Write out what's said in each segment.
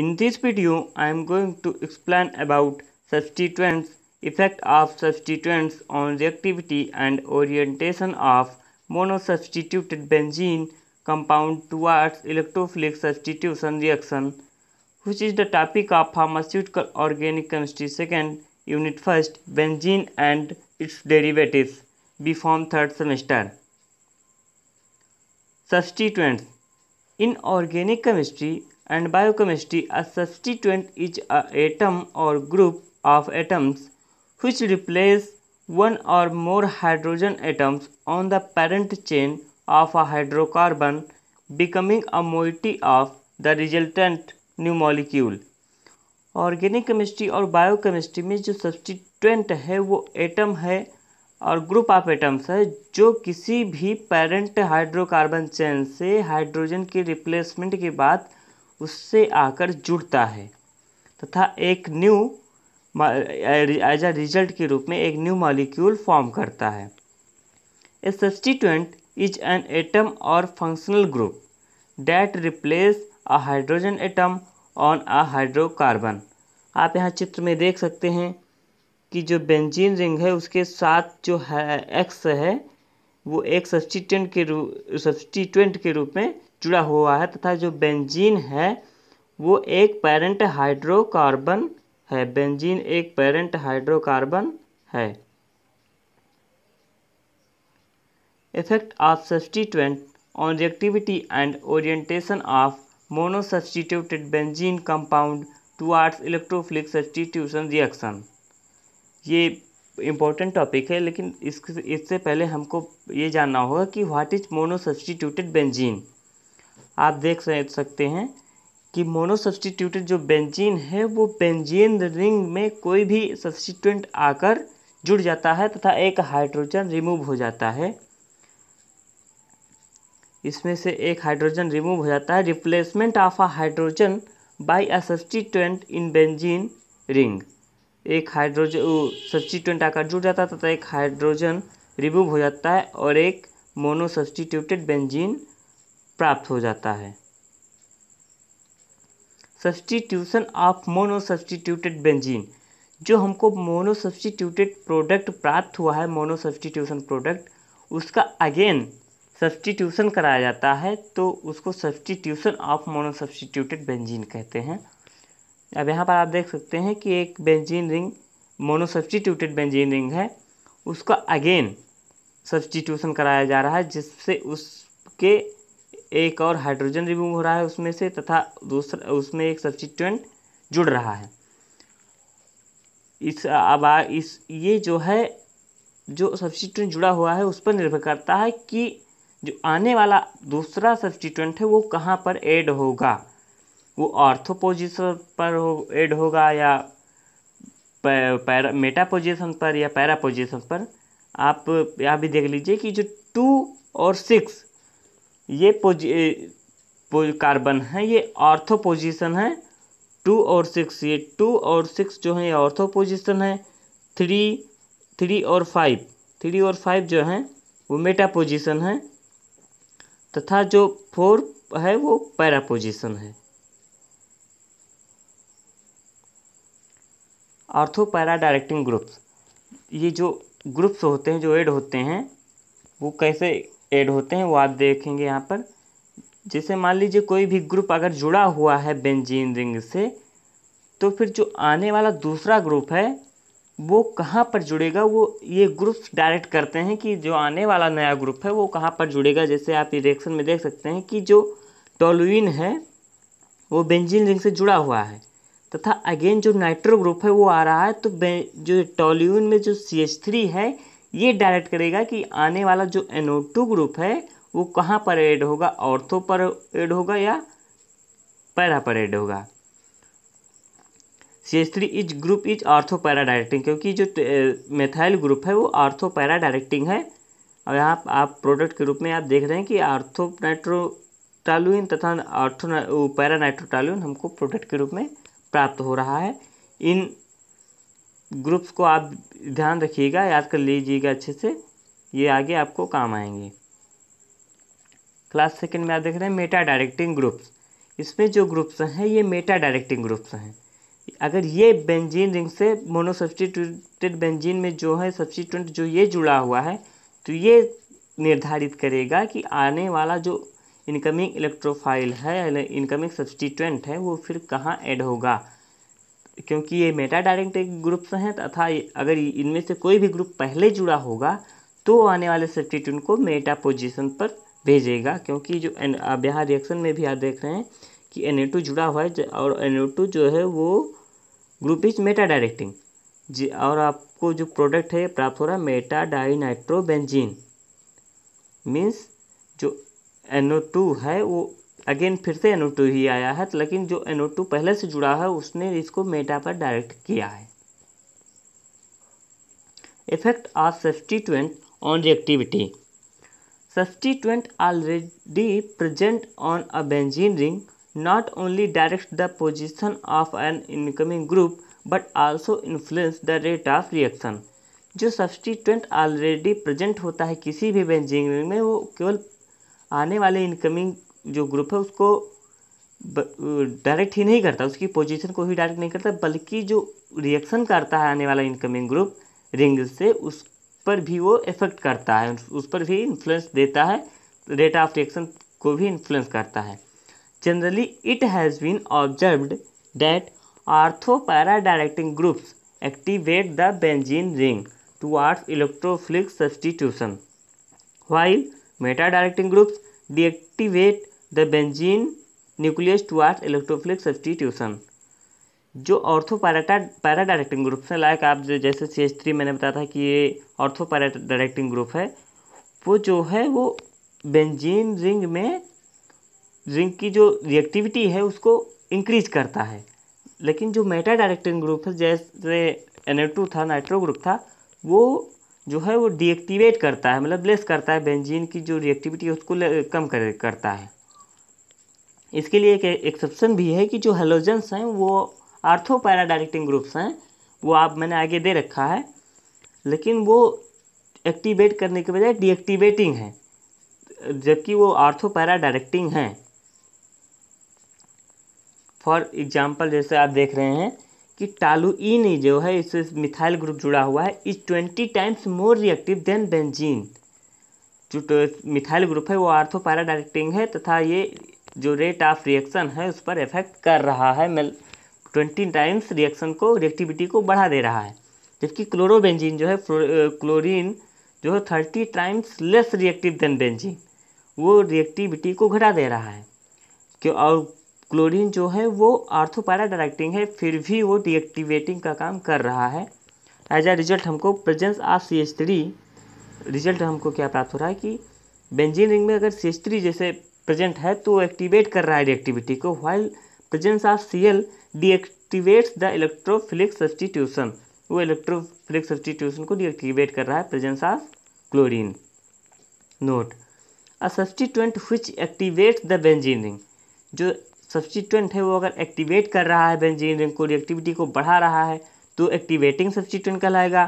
In this video, I am going to explain about substituents, effect of substituents on reactivity and orientation of monosubstituted benzene compound towards electrophilic substitution reaction, which is the topic of pharmaceutical organic chemistry second unit first, benzene and its derivatives, Be form third semester. Substituents In organic chemistry, and biochemistry, a substituent is an atom or group of atoms which replace one or more hydrogen atoms on the parent chain of a hydrocarbon becoming a moiety of the resultant new molecule. Organic chemistry और biochemistry में जो सब्सटीट्वेंट है वो atom है और group of atoms है जो किसी भी पेरेंट हाइड्रोकार्बन चेन से हाइड्रोजन के रिप्लेसमेंट के बाद उससे आकर जुड़ता है तथा एक न्यू एज अ रिजल्ट के रूप में एक न्यू मॉलिक्यूल फॉर्म करता है a substituent is an atom और functional group that replace a hydrogen atom on a hydrocarbon आप यहाँ चित्र में देख सकते हैं कि जो बेंजीन रिंग है उसके साथ जो है एक्स है वो एक सब्सटीटेंट के रूप सब्सटीट्यूंट के रूप में जुड़ा हुआ है तथा जो बेंजीन है वो एक पेरेंट हाइड्रोकार्बन है बेंजीन एक पेरेंट हाइड्रोकार्बन है effect of substituent on reactivity and orientation of mono substituted benzene compound towards electrophilic substitution reaction ये इम्पॉर्टेंट टॉपिक है लेकिन इससे पहले हमको ये जानना होगा कि what is mono substituted benzene आप देख सकते हैं कि मोनो सब्सटीट्यूटेड जो बेंजीन है वो बेंजीन रिंग में कोई भी सब्सटीट्यूंट आकर जुड़ जाता है तथा एक हाइड्रोजन रिमूव हो जाता है इसमें से एक हाइड्रोजन रिमूव हो जाता है replacement of a hydrogen by a substituent in benzene ring एक हाइड्रोजन सब्सटीट्यूंट आकर जुड़ जाता है तथा एक हाइड्रोजन रिमूव हो जाता है और एक मोनो सब्सटीट्यूटेड बेंजीन प्राप्त हो जाता है substitution of mono substituted benzene जो हमको मोनो सब्सटीट्यूटेड प्रोडक्ट प्राप्त हुआ है मोनो सब्सटीट्यूशन प्रोडक्ट उसका अगेन सब्सटीट्यूशन कराया जाता है तो उसको substitution of mono substituted benzene कहते हैं अब यहाँ पर आप देख सकते हैं कि एक benzene ring mono substituted benzene ring है उसका अगेन सब्सटीट्यूशन कराया जा रहा है जिससे उसके एक और हाइड्रोजन रिमूव हो रहा है उसमें से तथा दूसरा उसमें एक सब्सिट्यूएंट जुड़ रहा है इस अब इस ये जो है जो सब्सिट्यूएंट जुड़ा हुआ है उस पर निर्भर करता है कि जो आने वाला दूसरा सब्सिट्यूएंट है वो कहाँ पर ऐड होगा वो ऑर्थोपोजिशन पर हो एड होगा या पैरा मेटा पोजिशन पर या पैरा पोजिशन पर आप यहाँ भी देख लीजिए कि जो टू और सिक्स ये कार्बन है ये ऑर्थो पोजिशन है टू और सिक्स ये टू और सिक्स जो है ये ऑर्थो पोजिशन है थ्री थ्री और फाइव थ्री और फाइव जो है वो मेटा पोजिशन है तथा जो फोर है वो पैरा पोजिशन है ऑर्थो पैरा डायरेक्टिंग ग्रुप्स ये जो ग्रुप्स होते हैं जो एड होते हैं वो कैसे ऐड होते हैं वो आप देखेंगे यहाँ पर जैसे मान लीजिए कोई भी ग्रुप अगर जुड़ा हुआ है बेंजीन रिंग से तो फिर जो आने वाला दूसरा ग्रुप है वो कहाँ पर जुड़ेगा वो ये ग्रुप डायरेक्ट करते हैं कि जो आने वाला नया ग्रुप है वो कहाँ पर जुड़ेगा जैसे आप इरेक्शन में देख सकते हैं कि जो टोलुइन है वो बेंजीन रिंग से जुड़ा हुआ है तथा अगेन जो नाइट्रो ग्रुप है वो आ रहा है तो जो टोलुइन में जो सी एच थ्री है ये डायरेक्ट करेगा कि आने वाला जो एनओ टू ग्रुप है वो कहाँ पर एड होगा ऑर्थो पर एड होगा या पैरा पर एड होगा C S three is group is ortho para directing क्योंकि जो मेथाइल ग्रुप है वो आर्थो पैरा डायरेक्टिंग है और यहाँ आप प्रोडक्ट के रूप में आप देख रहे हैं कि आर्थो नाइट्रोटालुइन तथा आर्थो पैरा नाइट्रोटालुइन हमको प्रोडक्ट के रूप में प्राप्त हो रहा है इन ग्रुप्स को आप ध्यान रखिएगा याद कर लीजिएगा अच्छे से ये आगे आपको काम आएंगे क्लास सेकेंड में आप देख रहे हैं मेटा डायरेक्टिंग ग्रुप्स इसमें जो ग्रुप्स हैं ये मेटा डायरेक्टिंग ग्रुप्स हैं अगर ये बेंजीन रिंग से मोनो सब्सटीट्यूटेड बेंजीन में जो है सब्सटीट्यूंट जो ये जुड़ा हुआ है तो ये निर्धारित करेगा कि आने वाला जो इनकमिंग इलेक्ट्रोफाइल है इनकमिंग सब्सटीट्यूंट है वो फिर कहाँ ऐड होगा क्योंकि ये मेटा डायरेक्ट ग्रुप्स हैं तथा अगर इनमें से कोई भी ग्रुप पहले जुड़ा होगा तो आने वाले सब्सटीट्यूट को मेटा पोजीशन पर भेजेगा क्योंकि जो अब यहाँ रिएक्शन में भी आप देख रहे हैं कि एन जुड़ा हुआ है और एन जो है वो ग्रुप इज मेटा डायरेक्टिंग जी और आपको जो प्रोडक्ट है प्राप्त हो रहा है मेटा डाई मीन्स जो एन है वो अगेन फिर से एनो टू ही आया है लेकिन जो एनो टू पहले से जुड़ा है उसने इसको मेटा पर डायरेक्ट किया है effect of substituent on reactivity substituent already present on a benzene ring not only direct the position of an incoming group but also influence the rate of reaction जो सब्सटीटेंट ऑलरेडी प्रेजेंट होता है किसी भी benzene ring में वो केवल आने वाले इनकमिंग जो ग्रुप है उसको डायरेक्ट ही नहीं करता उसकी पोजीशन को ही डायरेक्ट नहीं करता बल्कि जो रिएक्शन करता है आने वाला इनकमिंग ग्रुप रिंग से उस पर भी वो इफेक्ट करता है उस पर भी इन्फ्लुएंस देता है रेट ऑफ रिएक्शन को भी इन्फ्लुएंस करता है generally it has been observed para directing groups activate the benzene ring towards electrophilic substitution while meta directing groups deactivate the benzene nucleus towards electrophilic substitution जो ortho पैराटा para directing group है like आप जैसे सी H three मैंने बताया था कि ये ऑर्थो पैरा डायरेक्टिंग ग्रुप है वो जो है वो बेंजीन रिंग में रिंग की जो रिएक्टिविटी है उसको इंक्रीज करता है लेकिन जो मेटा डायरेक्टिंग ग्रुप है जैसे एन टू था नाइट्रो ग्रुप था वो जो है वो डीएक्टिवेट करता है मतलब लेस करता है बेंजीन की जो रिएक्टिविटी है उसको कम कर, करता है इसके लिए एक एक्सेप्शन भी है कि जो हेलोजेंस हैं वो आर्थो पैरा डायरेक्टिंग ग्रुप्स हैं वो आप मैंने आगे दे रखा है लेकिन वो एक्टिवेट करने के बजाय डीएक्टिवेटिंग है जबकि वो आर्थो पैरा डायरेक्टिंग हैं फॉर एग्जाम्पल जैसे आप देख रहे हैं कि टालुइन जो है इससे मिथाइल ग्रुप जुड़ा हुआ है is twenty times more reactive than benzene जो तो मिथाइल ग्रुप है वो आर्थो पैरा डायरेक्टिंग है तथा ये जो रेट ऑफ रिएक्शन है उस पर इफेक्ट कर रहा है मेल ट्वेंटी टाइम्स रिएक्शन को रिएक्टिविटी को बढ़ा दे रहा है जबकि क्लोरोबेंजीन जो है क्लोरीन जो है thirty times less reactive than benzene वो रिएक्टिविटी को घटा दे रहा है क्यों और क्लोरीन जो है वो आर्थोपैरा डायरेक्टिंग है फिर भी वो डिएक्टिवेटिंग का काम कर रहा है एज अ रिजल्ट हमको presence of C H three result हमको क्या प्राप्त हो रहा है कि बेंजीन रिंग में अगर सी एच थ्री जैसे प्रेजेंट है तो एक्टिवेट कर रहा है रिएक्टिविटी को while presence of C L deactivates the electrophilic substitution वो इलेक्ट्रोफिलिक सब्सटीट्यूशन को डीएक्टिवेट कर रहा है presence of chlorine note a substituent which activates the benzene ring जो सब्सटीट्यूएंट है वो अगर एक्टिवेट कर रहा है बेंजीन रिंग को रिएक्टिविटी को बढ़ा रहा है तो एक्टिवेटिंग सब्सटीट्यूएंट कहलाएगा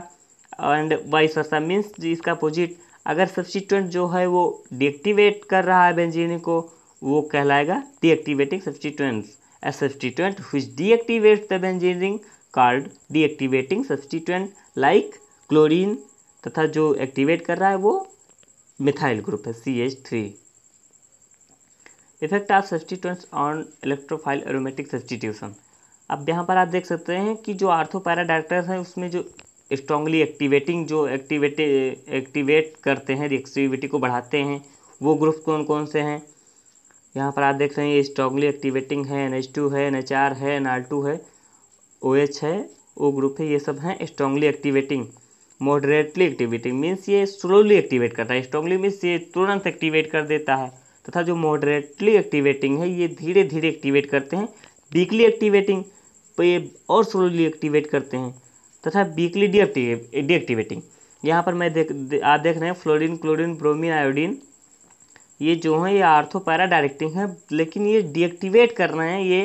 एंड वाइस वर्सा मीन्स इसका अपोजिट अगर सब्सटीट्यूएंट जो है वो डिएक्टिवेट कर रहा है बेंजीन को वो कहलाएगा डीएक्टिवेटिंग सब्सटीट्यूएंट्स ए सब्सटीट्यूएंट हुई डीएक्टिवेट द बेंजीनिंग कार्ड डीएक्टिवेटिंग सब्सटीट्यूएंट लाइक क्लोरीन तथा जो एक्टिवेट कर रहा है वो मिथाइल ग्रुप है C H three effect of substituents on electrophile aromatic substitution अब यहाँ पर आप देख सकते हैं कि जो आर्थोपैरा डायरेक्टर्स हैं उसमें जो स्ट्रांगली एक्टिवेटिंग जो एक्टिवेट एक्टिवेट करते हैं रिएक्टिविटी को बढ़ाते हैं वो ग्रुप कौन कौन से हैं यहाँ पर आप देख रहे हैं ये स्ट्रांगली एक्टिवेटिंग है एन एच टू है एन एच आर है एन टू है ओ एच है ओ ग्रुप है ये सब हैं strongly activating moderately activating means ये स्लोली एक्टिवेट करता है स्ट्रांगली मीन्स ये तुरंत एक्टिवेट कर देता है तथा जो मॉडरेटली एक्टिवेटिंग है ये धीरे धीरे एक्टिवेट करते हैं वीकली एक्टिवेटिंग पर ये और स्लोली एक्टिवेट करते हैं तथा वीकली डीएक्टिवे डीएक्टिवेटिंग यहाँ पर मैं देख आप देख रहे हैं फ्लोरिन क्लोरिन ब्रोमिन आयोडीन ये जो है ये आर्थो पैरा डायरेक्टिंग है लेकिन ये डीएक्टिवेट कर रहे हैं ये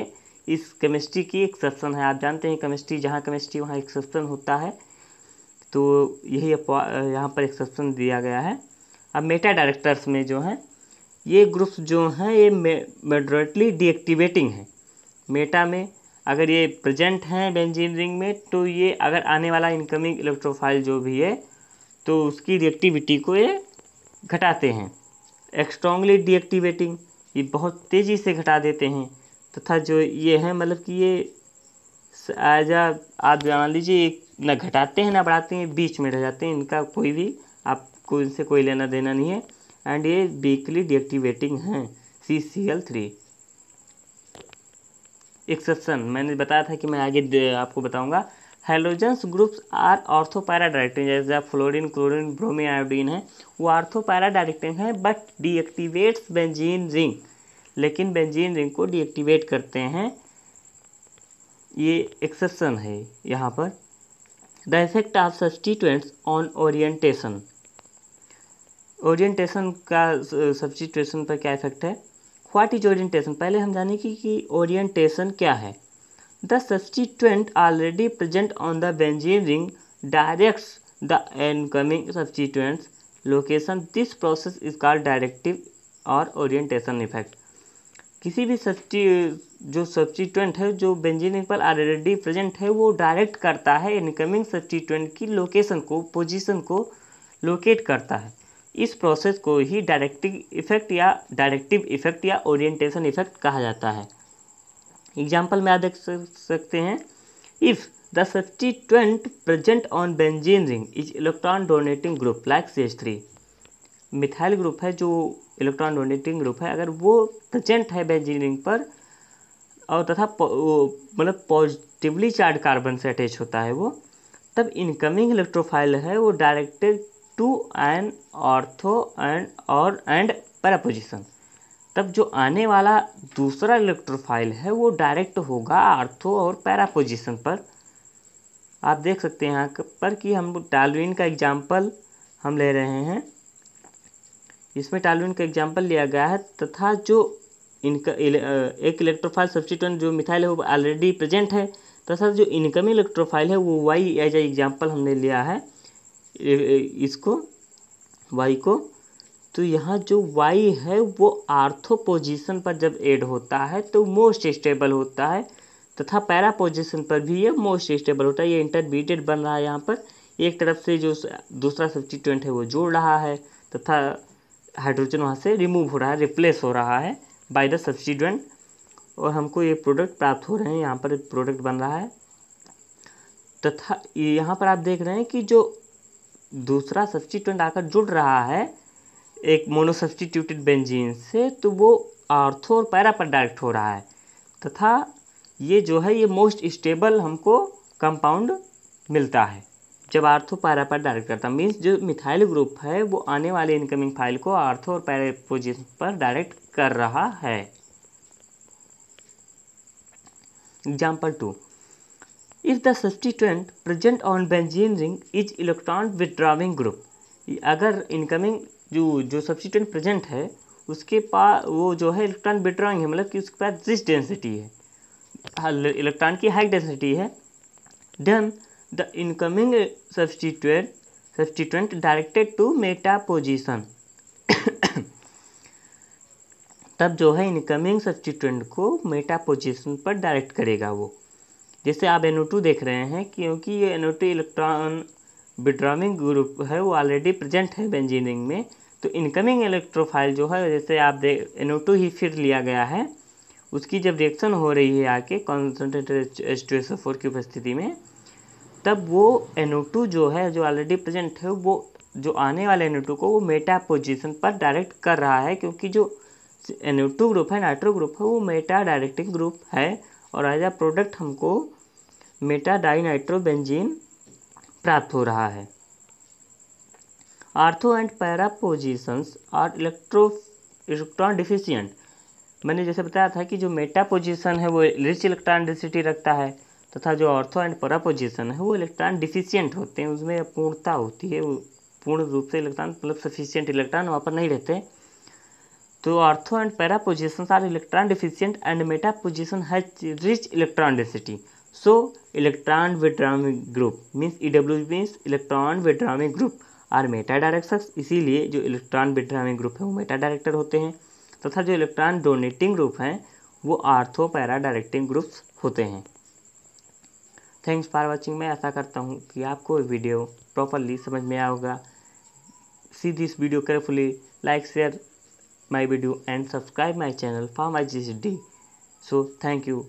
इस केमिस्ट्री की एक्सेप्शन है आप जानते हैं केमिस्ट्री जहाँ केमिस्ट्री वहाँ एक्सेप्शन होता है तो यही यहाँ पर एक्सेप्शन दिया गया है अब मेटा डायरेक्टर्स में जो हैं ये ग्रुप्स जो हैं ये मेडोरेटली डीएक्टिवेटिंग है मेटा में अगर ये प्रेजेंट हैं बेंजीन रिंग में तो ये अगर आने वाला इनकमिंग इलेक्ट्रोफाइल जो भी है तो उसकी रिएक्टिविटी को ये घटाते हैं एक्स्ट्रॉन्गली डीएक्टिवेटिंग ये बहुत तेज़ी से घटा देते हैं तथा तो जो ये है मतलब कि ये एज आप जान लीजिए ना घटाते हैं ना बढ़ाते हैं बीच में रह जाते हैं इनका कोई भी आपको इनसे कोई लेना देना नहीं है एंड ये वीकली डीएक्टिवेटिंग हैं C C L three exception मैंने बताया था कि मैं आगे आपको बताऊंगा halogens groups are ortho para directing जैसे फ्लोरिन क्लोरिन ब्रोमी आयोडीन है वो ऑर्थोपैरा डायरेक्टिंग है बट डीएक्टिवेट्स बेंजीन रिंग लेकिन बेंजीन रिंग को डीएक्टिवेट करते हैं ये एक्सेप्शन है यहाँ पर the effect of substituents on orientation orientation का सब्सटीट्यूशन पर क्या इफेक्ट है व्हाट इज ओरिएंटेशन पहले हम जाने कि, कि ओरिएंटेशन क्या है the substituent already present on the benzene ring directs the incoming substituents location this process is called directive और ओरिएंटेशन इफेक्ट किसी भी सब्सटी जो सब्सटीट्वेंट है जो बेंजीनिंग पर ऑलरेडी प्रेजेंट है वो डायरेक्ट करता है इनकमिंग सब्सिट्यूंट की लोकेशन को पोजिशन को लोकेट करता है इस प्रोसेस को ही डायरेक्टिव इफेक्ट या डायरेक्टिव इफेक्ट या ओरिएंटेशन इफेक्ट कहा जाता है एग्जाम्पल में आप देख सकते हैं if present on benzene ring is electron donating group like C H three methyl group है जो इलेक्ट्रॉन डोनेटिंग ग्रुप है अगर वो प्रजेंट है बेंजीन रिंग पर और तथा मतलब पॉजिटिवली चार्ज कार्बन से अटैच होता है वो तब इनकमिंग इलेक्ट्रोफाइल है वो directed to an ortho and और एंड पैरापोजिशन तब जो आने वाला दूसरा इलेक्ट्रोफाइल है वो डायरेक्ट होगा आर्थो और पैरापोजिशन पर आप देख सकते हैं यहाँ पर कि हम टालविन का एग्जाम्पल हम ले रहे हैं इसमें टालविन का एग्जाम्पल लिया गया है तथा जो इनका एक इलेक्ट्रोफाइल सब्सिट्यूएंट जो मिथाइल है वो ऑलरेडी प्रेजेंट है तथा जो इनकमिंग इलेक्ट्रोफाइल है वो वाई एज एग्जाम्पल हमने लिया है इसको वाई को तो यहाँ जो वाई है वो आर्थो पोजिशन पर जब एड होता है तो मोस्ट स्टेबल होता है तथा पैरा पोजिशन पर भी ये मोस्ट स्टेबल होता है ये इंटरमीडिएट बन रहा है यहाँ पर एक तरफ से जो दूसरा सब्सटीट्यूंट है वो जोड़ रहा है तथा हाइड्रोजन वहाँ से रिमूव हो रहा है रिप्लेस हो रहा है बाय द सब्सटीट्यूंट और हमको ये प्रोडक्ट प्राप्त हो रहे हैं यहाँ पर प्रोडक्ट बन रहा है तथा यहाँ पर आप देख रहे हैं कि जो दूसरा सब्सटीट्यूट आकर जुड़ रहा है एक मोनो सब्सटीट्यूटेड बेंजीन से तो वो आर्थो और पैरा पर डायरेक्ट हो रहा है तथा ये जो है ये मोस्ट स्टेबल हमको कंपाउंड मिलता है जब आर्थो पैरा पर डायरेक्ट करता है मीन्स जो मिथाइल ग्रुप है वो आने वाले इनकमिंग फाइल को आर्थो और पैरा पोजिशन पर डायरेक्ट कर रहा है example two if the substituent present on benzene ring is electron withdrawing group अगर इनकमिंग जो जो substituent present है उसके पास वो जो है इलेक्ट्रॉन विदड्रॉइंग है मतलब कि उसके पास जिस डेंसिटी है इलेक्ट्रॉन हाँ, की हाई डेंसिटी है then the incoming substituent substituent directed to meta position तब जो है इनकमिंग सब्सटीट्यूएंट को मेटा पोजिशन पर डायरेक्ट करेगा वो जैसे आप एन देख रहे हैं क्योंकि ये एन इलेक्ट्रॉन विड्रॉमिंग ग्रुप है वो ऑलरेडी प्रेजेंट है बेंजीनिंग में तो इनकमिंग इलेक्ट्रोफाइल जो है जैसे आप देख एन ही फिर लिया गया है उसकी जब रिएक्शन हो रही है आके concentrated H two S four की उपस्थिति में तब वो एन जो है जो ऑलरेडी प्रेजेंट है वो जो आने वाले एन को वो मेटा पोजिशन पर डायरेक्ट कर रहा है क्योंकि जो एन ग्रुप है नाइट्रो ग्रुप है वो मेटा डायरेक्टिंग ग्रुप है और एज अ प्रोडक्ट हमको मेटा डाइनाइट्रोबेंजीन प्राप्त हो रहा है ortho and para positions are electro electron deficient मैंने जैसे बताया था कि जो मेटा पोजिशन है वो रिच इलेक्ट्रॉन डेंसिटी रखता है तथा तो जो ऑर्थो एंड पैरा पोजिशन है वो इलेक्ट्रॉन डिफिशियंट होते हैं उसमें अपूर्णता होती है पूर्ण रूप से इलेक्ट्रॉन मतलब सफिशियंट इलेक्ट्रॉन वहाँ पर नहीं रहते तो ortho and para position are electron deficient and meta position has rich electron density so electron withdrawing group means E W means electron withdrawing group are meta directors इसीलिए जो electron withdrawing group है वो Meta director होते हैं तथा जो electron donating group हैं वो आर्थो पैरा डायरेक्टिंग ग्रुप्स होते हैं थैंक्स फॉर वॉचिंग मैं ऐसा करता हूँ कि आपको वीडियो प्रॉपरली समझ में आओगा see this video carefully like share my and subscribe my channel for my G C D so thank you